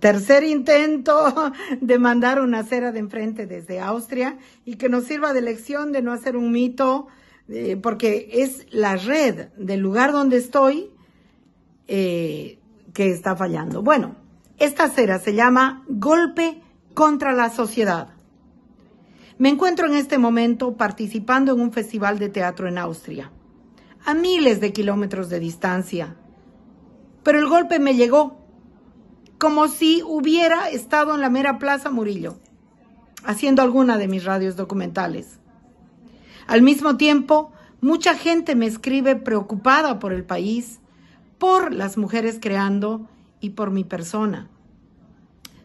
tercer intento de mandar una cera de enfrente desde Austria y que nos sirva de lección de no hacer un mito, eh, porque es la red del lugar donde estoy eh, que está fallando. Bueno, esta cera se llama Golpe contra la Sociedad. Me encuentro en este momento participando en un festival de teatro en Austria, a miles de kilómetros de distancia. Pero el golpe me llegó como si hubiera estado en la mera Plaza Murillo, haciendo alguna de mis radios documentales. Al mismo tiempo, mucha gente me escribe preocupada por el país, por las mujeres creando y por mi persona.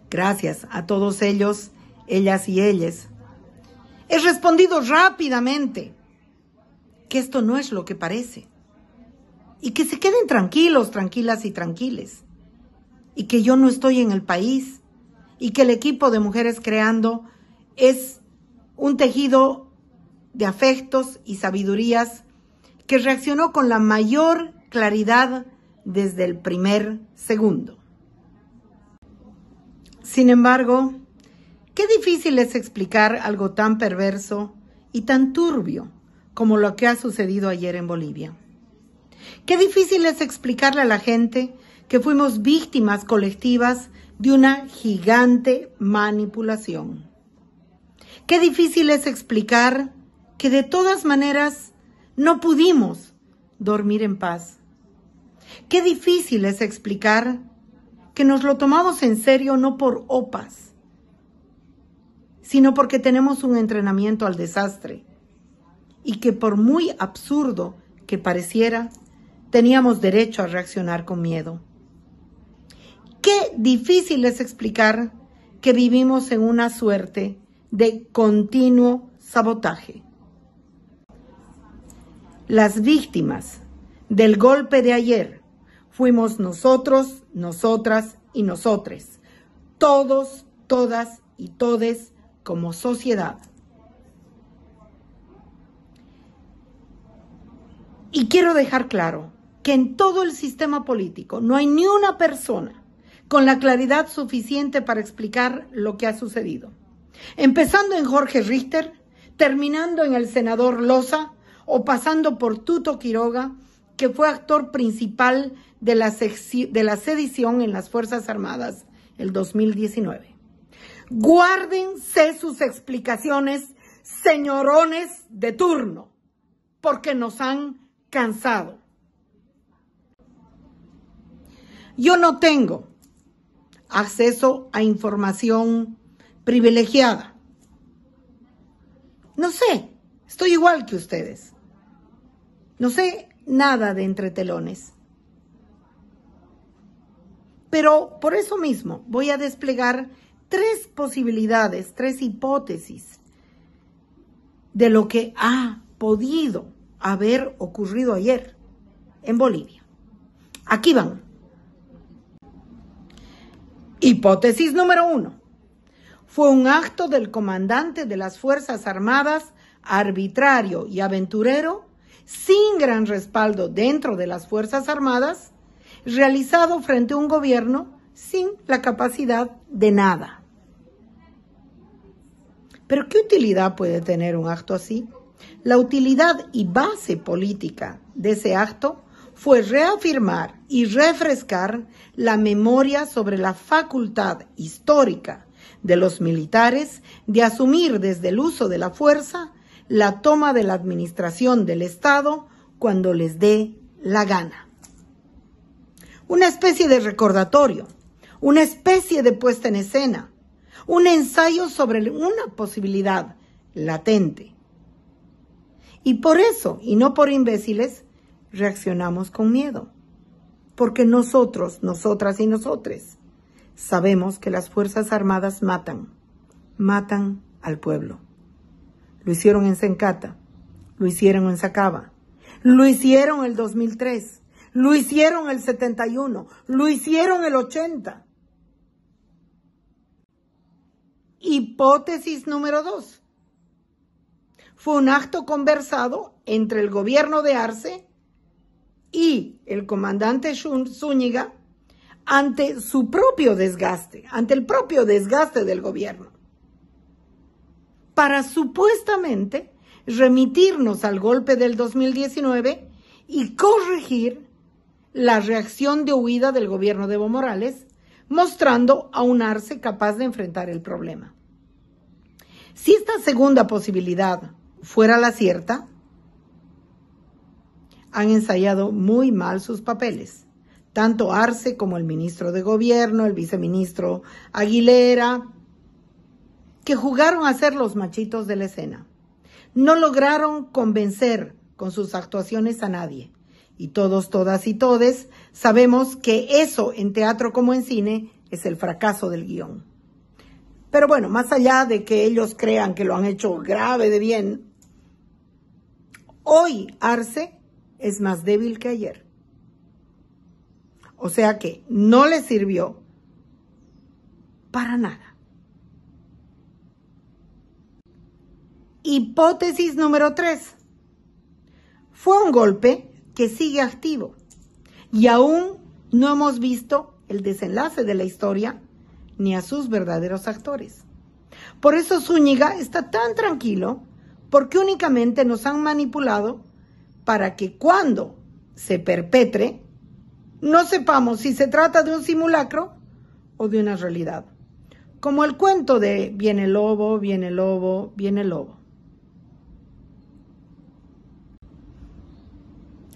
Gracias a todos ellos, ellas y ellas. He respondido rápidamente que esto no es lo que parece y que se queden tranquilos, tranquilas y tranquiles y que yo no estoy en el país y que el equipo de Mujeres Creando es un tejido de afectos y sabidurías que reaccionó con la mayor claridad desde el primer segundo. Sin embargo, qué difícil es explicar algo tan perverso y tan turbio como lo que ha sucedido ayer en Bolivia. Qué difícil es explicarle a la gente que fuimos víctimas colectivas de una gigante manipulación. Qué difícil es explicar que de todas maneras no pudimos dormir en paz. Qué difícil es explicar que nos lo tomamos en serio no por opas, sino porque tenemos un entrenamiento al desastre y que por muy absurdo que pareciera, teníamos derecho a reaccionar con miedo. Qué difícil es explicar que vivimos en una suerte de continuo sabotaje. Las víctimas del golpe de ayer fuimos nosotros, nosotras y nosotres, todos, todas y todes como sociedad. Y quiero dejar claro que en todo el sistema político no hay ni una persona con la claridad suficiente para explicar lo que ha sucedido. Empezando en Jorge Richter, terminando en el senador Loza o pasando por Tuto Quiroga, que fue actor principal de la, sedición en las Fuerzas Armadas el 2019. Guárdense sus explicaciones, señorones de turno, porque nos han cansado. Yo no tengo acceso a información privilegiada. No sé, estoy igual que ustedes. No sé nada de entretelones. Pero por eso mismo voy a desplegar tres posibilidades, tres hipótesis de lo que ha podido haber ocurrido ayer en Bolivia. Aquí van. Hipótesis número uno. Fue un acto del comandante de las Fuerzas Armadas arbitrario y aventurero, sin gran respaldo dentro de las Fuerzas Armadas, realizado frente a un gobierno sin la capacidad de nada. Pero ¿qué utilidad puede tener un acto así? La utilidad y base política de ese acto fue reafirmar y refrescar la memoria sobre la facultad histórica de los militares de asumir desde el uso de la fuerza la toma de la administración del Estado cuando les dé la gana. Una especie de recordatorio, una especie de puesta en escena, un ensayo sobre una posibilidad latente. Y por eso, y no por imbéciles, reaccionamos con miedo. Porque nosotros, nosotras y nosotres, sabemos que las Fuerzas Armadas matan, matan al pueblo. Lo hicieron en Sencata, lo hicieron en Sacaba, lo hicieron el 2003, lo hicieron el 71, lo hicieron el 80. Hipótesis número dos. Fue un acto conversado entre el gobierno de Arce y el comandante Zúñiga ante su propio desgaste, ante el propio desgaste del gobierno, para supuestamente remitirnos al golpe del 2019 y corregir la reacción de huida del gobierno de Evo Morales, mostrando a un Arce capaz de enfrentar el problema. Si esta segunda posibilidad fuera la cierta, han ensayado muy mal sus papeles. Tanto Arce como el ministro de Gobierno, el viceministro Aguilera, que jugaron a ser los machitos de la escena. No lograron convencer con sus actuaciones a nadie. Y todos, todas y todes sabemos que eso en teatro como en cine es el fracaso del guión. Pero bueno, más allá de que ellos crean que lo han hecho grave de bien, hoy Arce es más débil que ayer. O sea que no le sirvió para nada. Hipótesis número tres. Fue un golpe que sigue activo y aún no hemos visto el desenlace de la historia ni a sus verdaderos actores. Por eso Zúñiga está tan tranquilo porque únicamente nos han manipulado para que cuando se perpetre, no sepamos si se trata de un simulacro o de una realidad. Como el cuento de viene el lobo, viene el lobo, viene el lobo.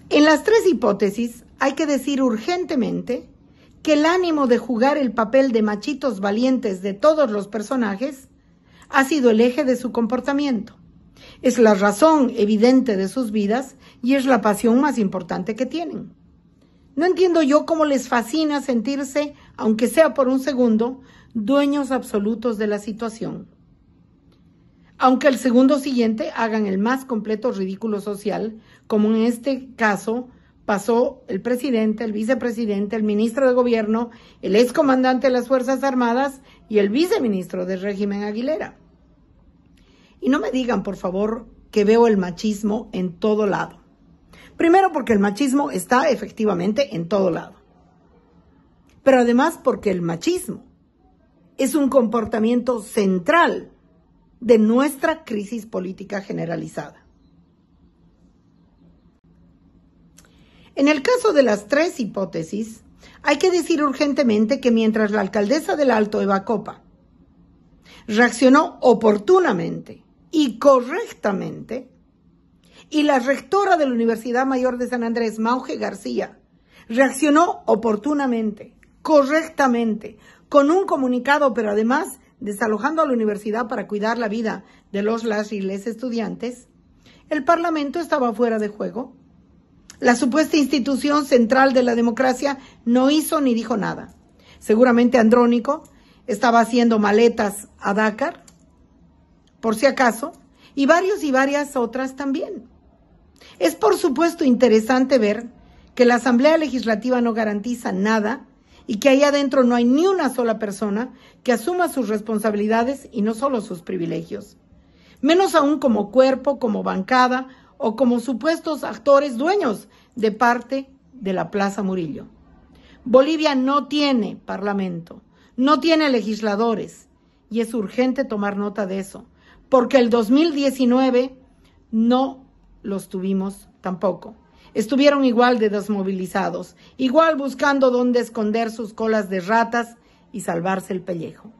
En las tres hipótesis hay que decir urgentemente que el ánimo de jugar el papel de machitos valientes de todos los personajes ha sido el eje de su comportamiento. Es la razón evidente de sus vidas y es la pasión más importante que tienen. No entiendo yo cómo les fascina sentirse, aunque sea por un segundo, dueños absolutos de la situación. Aunque el segundo siguiente hagan el más completo ridículo social, como en este caso pasó el presidente, el vicepresidente, el ministro de gobierno, el excomandante de las Fuerzas Armadas y el viceministro del régimen Aguilera. Y no me digan, por favor, que veo el machismo en todo lado. Primero porque el machismo está efectivamente en todo lado. Pero además porque el machismo es un comportamiento central de nuestra crisis política generalizada. En el caso de las tres hipótesis, hay que decir urgentemente que mientras la alcaldesa del Alto Copa, reaccionó oportunamente y correctamente, y la rectora de la Universidad Mayor de San Andrés, Mauge García, reaccionó oportunamente, correctamente, con un comunicado, pero además desalojando a la universidad para cuidar la vida de los las y estudiantes, el Parlamento estaba fuera de juego. La supuesta institución central de la democracia no hizo ni dijo nada. Seguramente Andrónico estaba haciendo maletas a Dakar por si acaso, y varios y varias otras también. Es por supuesto interesante ver que la Asamblea Legislativa no garantiza nada y que ahí adentro no hay ni una sola persona que asuma sus responsabilidades y no solo sus privilegios, menos aún como cuerpo, como bancada o como supuestos actores dueños de parte de la Plaza Murillo. Bolivia no tiene parlamento, no tiene legisladores y es urgente tomar nota de eso porque el 2019 no los tuvimos tampoco. Estuvieron igual de desmovilizados, igual buscando dónde esconder sus colas de ratas y salvarse el pellejo.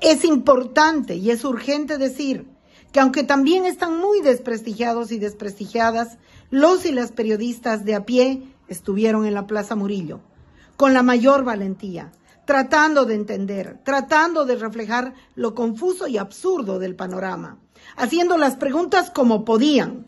Es importante y es urgente decir que aunque también están muy desprestigiados y desprestigiadas, los y las periodistas de a pie estuvieron en la Plaza Murillo con la mayor valentía, tratando de entender, tratando de reflejar lo confuso y absurdo del panorama, haciendo las preguntas como podían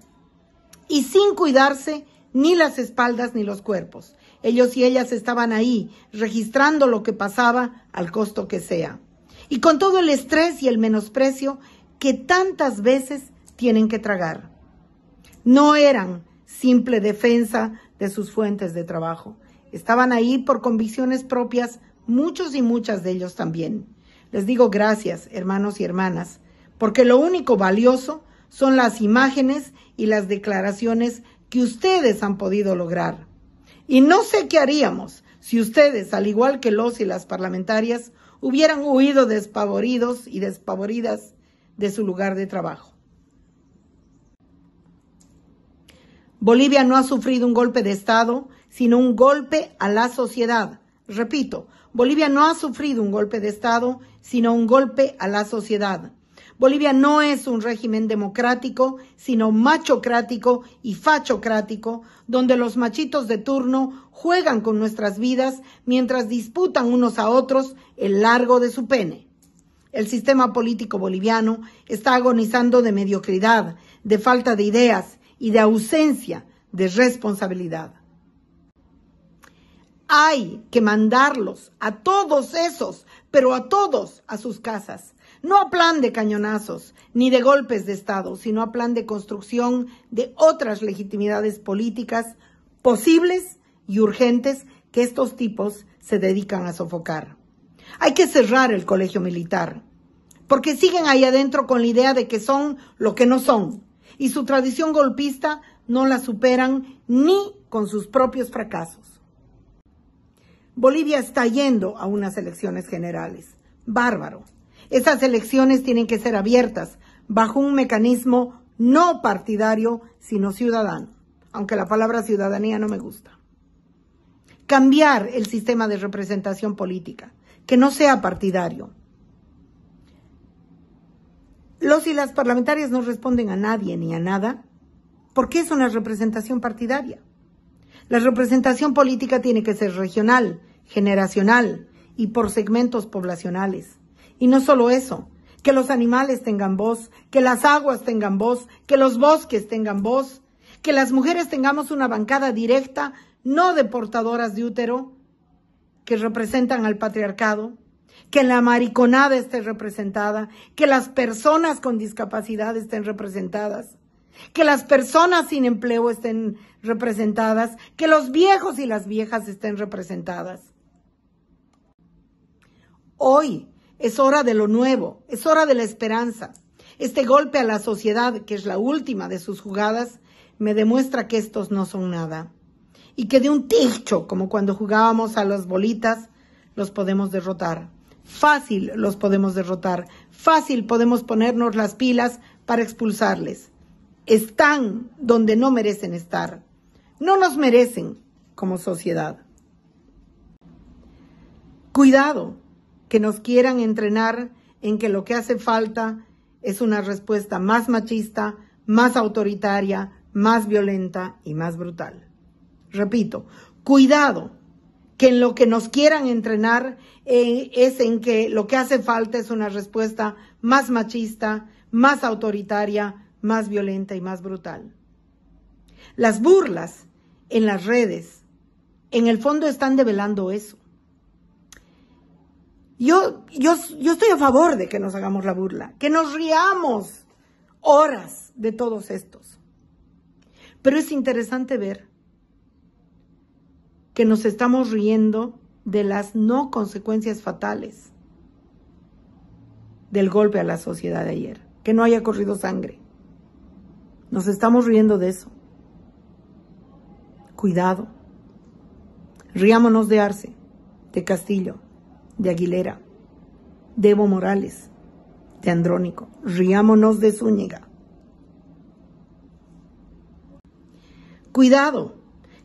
y sin cuidarse ni las espaldas ni los cuerpos. Ellos y ellas estaban ahí, registrando lo que pasaba al costo que sea. Y con todo el estrés y el menosprecio que tantas veces tienen que tragar. No eran simple defensa de sus fuentes de trabajo. Estaban ahí por convicciones propias muchos y muchas de ellos también. Les digo gracias, hermanos y hermanas, porque lo único valioso son las imágenes y las declaraciones que ustedes han podido lograr. Y no sé qué haríamos si ustedes, al igual que los y las parlamentarias, hubieran huido despavoridos y despavoridas de su lugar de trabajo. Bolivia no ha sufrido un golpe de Estado, sino un golpe a la sociedad Repito, Bolivia no ha sufrido un golpe de Estado, sino un golpe a la sociedad. Bolivia no es un régimen democrático, sino machocrático y fachocrático, donde los machitos de turno juegan con nuestras vidas mientras disputan unos a otros el largo de su pene. El sistema político boliviano está agonizando de mediocridad, de falta de ideas y de ausencia de responsabilidad. Hay que mandarlos a todos esos, pero a todos a sus casas. No a plan de cañonazos ni de golpes de Estado, sino a plan de construcción de otras legitimidades políticas posibles y urgentes que estos tipos se dedican a sofocar. Hay que cerrar el colegio militar, porque siguen ahí adentro con la idea de que son lo que no son, y su tradición golpista no la superan ni con sus propios fracasos. Bolivia está yendo a unas elecciones generales. Bárbaro. Esas elecciones tienen que ser abiertas bajo un mecanismo no partidario, sino ciudadano, aunque la palabra ciudadanía no me gusta. Cambiar el sistema de representación política, que no sea partidario. Los y las parlamentarias no responden a nadie ni a nada, porque es una representación partidaria. La representación política tiene que ser regional, generacional y por segmentos poblacionales. Y no solo eso, que los animales tengan voz, que las aguas tengan voz, que los bosques tengan voz, que las mujeres tengamos una bancada directa, no de portadoras de útero, que representan al patriarcado, que la mariconada esté representada, que las personas con discapacidad estén representadas, que las personas sin empleo estén representadas, que los viejos y las viejas estén representadas. Hoy es hora de lo nuevo, es hora de la esperanza. Este golpe a la sociedad, que es la última de sus jugadas, me demuestra que estos no son nada. Y que de un ticho, como cuando jugábamos a las bolitas, los podemos derrotar. Fácil los podemos derrotar. Fácil podemos ponernos las pilas para expulsarles. Están donde no merecen estar. No nos merecen como sociedad. Cuidado, nos quieran entrenar en que lo que hace falta es una respuesta más machista, más autoritaria, más violenta y más brutal. Repito, cuidado, que en lo que nos quieran entrenar eh, es en que lo que hace falta es una respuesta más machista, más autoritaria, más violenta y más brutal. Las burlas en las redes, en el fondo están develando eso. Yo, yo, yo estoy a favor de que nos hagamos la burla, que nos riamos horas de todos estos. Pero es interesante ver que nos estamos riendo de las no consecuencias fatales del golpe a la sociedad de ayer, que no haya corrido sangre. Nos estamos riendo de eso. Cuidado. Riámonos de Arce, de Castillo, de Aguilera, Debo Morales, de Andrónico. Riámonos de Zúñiga. Cuidado,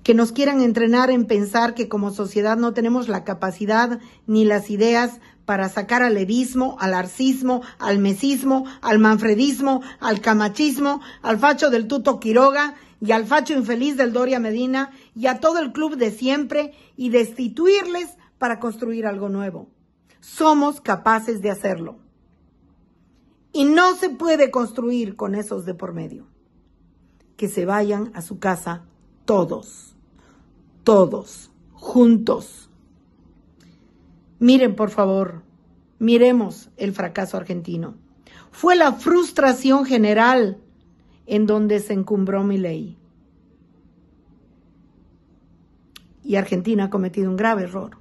que nos quieran entrenar en pensar que como sociedad no tenemos la capacidad ni las ideas para sacar al levismo al arcismo, al mesismo, al manfredismo, al camachismo, al facho del Tuto Quiroga y al facho infeliz del Doria Medina y a todo el club de siempre y destituirles para construir algo nuevo. Somos capaces de hacerlo. Y no se puede construir con esos de por medio. Que se vayan a su casa todos, todos, juntos. Miren, por favor, miremos el fracaso argentino. Fue la frustración general en donde se encumbró mi ley. Y Argentina ha cometido un grave error.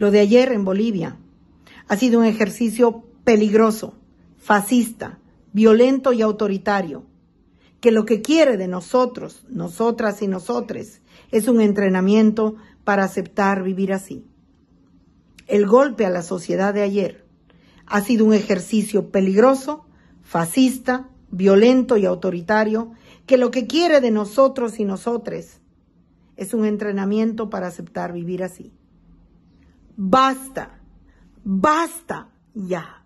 Lo de ayer en Bolivia ha sido un ejercicio peligroso, fascista, violento y autoritario, que lo que quiere de nosotros, nosotras y nosotres, es un entrenamiento para aceptar vivir así. El golpe a la sociedad de ayer ha sido un ejercicio peligroso, fascista, violento y autoritario, que lo que quiere de nosotros y nosotras es un entrenamiento para aceptar vivir así. Basta, basta ya.